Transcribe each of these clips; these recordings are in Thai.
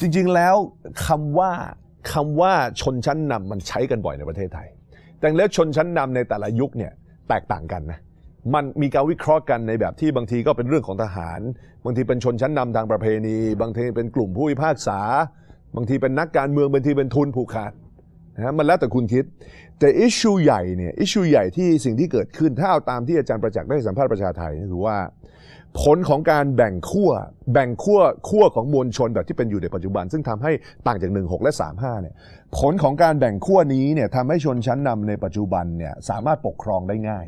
จริงๆ แล้วคำว่าคำว่าชนชั้นนำมันใช้กันบ่อยในประเทศไทย แต่แล้วชนชั้นนำในแต่ละยุคเนี่ยแตกต่างกันนะมันมีการวิเคราะห์กันในแบบที่บางทีก็เป็นเรื่องของทหารบางทีเป็นชนชั้นนำทางประเพณี บางทีเป็นกลุ่มผู้พิพากษา บางทีเป็นนักการเมืองบางทีเป็นทุนผูกขาดนะมันแล้วแต่คุณคิดแต่อิชูใหญ่เนี่ยอิชูใหญ่ที่สิ่งที่เกิดขึ้นถ้าเอาตามที่อาจารย์ประจักษ์ได้สัมภาษณ์ประชาไทยคือว่าผลของการแบ่งขั้วแบ่งขั้วขั้วของมวลชนแบบที่เป็นอยู่ในปัจจุบัน ซึ่งทำให้ต่างจาก 16และ35เนี่ยผลของการแบ่งขั้วนี้เนี่ยทำให้ชนชั้นนำในปัจจุบันเนี่ยสามารถปกครองได้ง่าย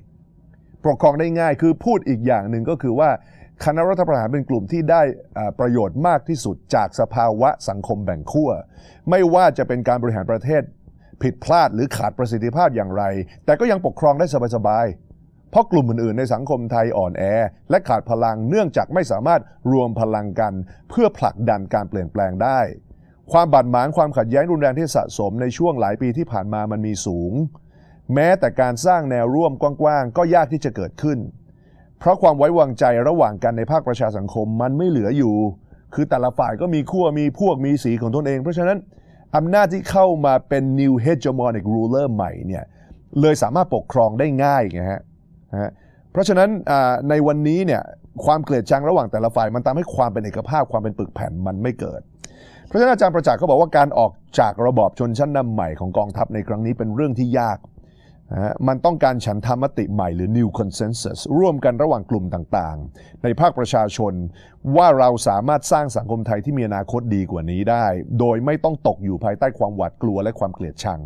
ปกครองได้ง่ายคือพูดอีกอย่างหนึ่งก็คือว่าคณะรัฐประหารเป็นกลุ่มที่ได้ประโยชน์มากที่สุดจากสภาวะสังคมแบ่งขั้วไม่ว่าจะเป็นการบริหารประเทศ ผิดพลาดหรือขาดประสิทธิภาพอย่างไร แต่ก็ยังปกครองได้สบายๆเพราะกลุ่มอื่นๆ ในสังคมไทยอ่อนแอและขาดพลังเนื่องจากไม่สามารถรวมพลังกันเพื่อผลักดันการเปลี่ยนแปลงได้ ความบาดหมางความขัดแย้งรุนแรงที่สะสมในช่วงหลายปีที่ผ่านมามันมีสูง แม้แต่การสร้างแนวร่วมกว้างๆ ก็ยากที่จะเกิดขึ้น เพราะความไว้วางใจระหว่างกันในภาคประชาสังคมมันไม่เหลืออยู่ คือแต่ละฝ่ายก็มีขั้ว มีพวก มีสีของตนเอง เพราะฉะนั้นอำนาจที่เข้ามาเป็น new hegemonic ruler ใหม่เนี่ย เลยสามารถปกครองได้ง่ายไงฮะนะเพราะฉะนั้นในวันนี้เนี่ยความเกลียดชังระหว่างแต่ละฝ่ายมันทำให้ความเป็นเอกภาพความเป็นปึกแผ่นมันไม่เกิด เพราะฉะนั้นอาจารย์ประจักษ์เขาบอกว่าการออกจากระบอบชนชั้นนำใหม่ของกองทัพในครั้งนี้เป็นเรื่องที่ยากนะมันต้องการฉันทามติใหม่หรือ new consensus ร่วมกันระหว่างกลุ่มต่างๆ ในภาคประชาชนว่าเราสามารถสร้างสังคมไทยที่มีอนาคตดีกว่านี้ได้ โดยไม่ต้องตกอยู่ภายใต้ความหวาดกลัวและความเกลียดชัง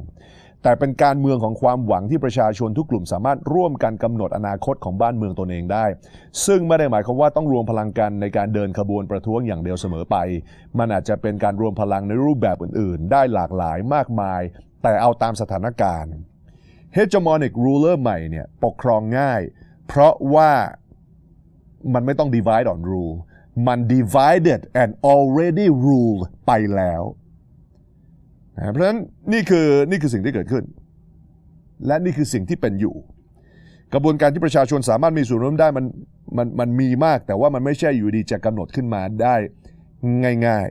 แต่เป็นการเมืองของความหวังที่ประชาชนทุกกลุ่มสามารถร่วมกันกำหนดอนาคตของบ้านเมืองตนเองได้ ซึ่งไม่ได้หมายความว่าต้องรวมพลังกันในการเดินขบวนประท้วงอย่างเดียวเสมอไป มันอาจจะเป็นการรวมพลังในรูปแบบอื่นๆ ได้หลากหลายมากมาย แต่เอาตามสถานการณ์ hegemonic ruler ใหม่เนี่ยปกครองง่าย เพราะว่ามันไม่ต้อง divide on rule มัน divided and already ruled ไปแล้วนะเพราะฉะนั้นนี่คือนี่คือสิ่งที่เกิดขึ้น และนี่คือสิ่งที่เป็นอยู่ กระบวนการที่ประชาชนสามารถมีส่วนร่วมได้มันมันมันมีมากแต่ว่ามันไม่ใช่อยู่ดีจะกำหนดขึ้นมาได้ง่าย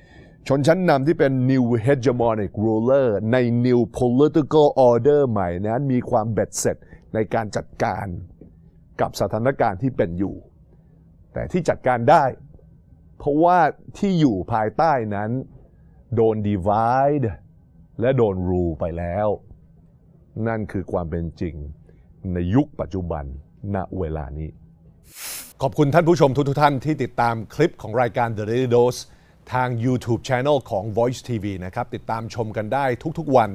ๆ ชนชั้นนำที่เป็น new hegemonic ruler ใน new political order ใหม่นั้นมีความเบ็ดเสร็จในการจัดการ กับสถานการณ์ที่เป็นอยู่ แต่ที่จัดการได้ เพราะว่าที่อยู่ภายใต้นั้นโดน divide และโดน rule ไปแล้ว นั่นคือความเป็นจริงในยุคปัจจุบัน ณ เวลานี้ ขอบคุณท่านผู้ชมทุกท่านที่ติดตามคลิปของรายการ The Daily Dose ทาง YouTube Channel ของ Voice TV นะครับ ติดตามชมกันได้ทุก ๆ วัน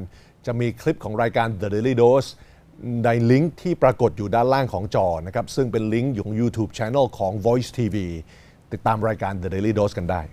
จะมีคลิปของรายการ The Daily Dose ในลิงก์ที่ปรากฏอยู่ด้านล่างของจอ นะครับ ซึ่งเป็นลิงก์ของ YouTube Channel ของ Voice TV ติดตามรายการ The Daily Dose กันได้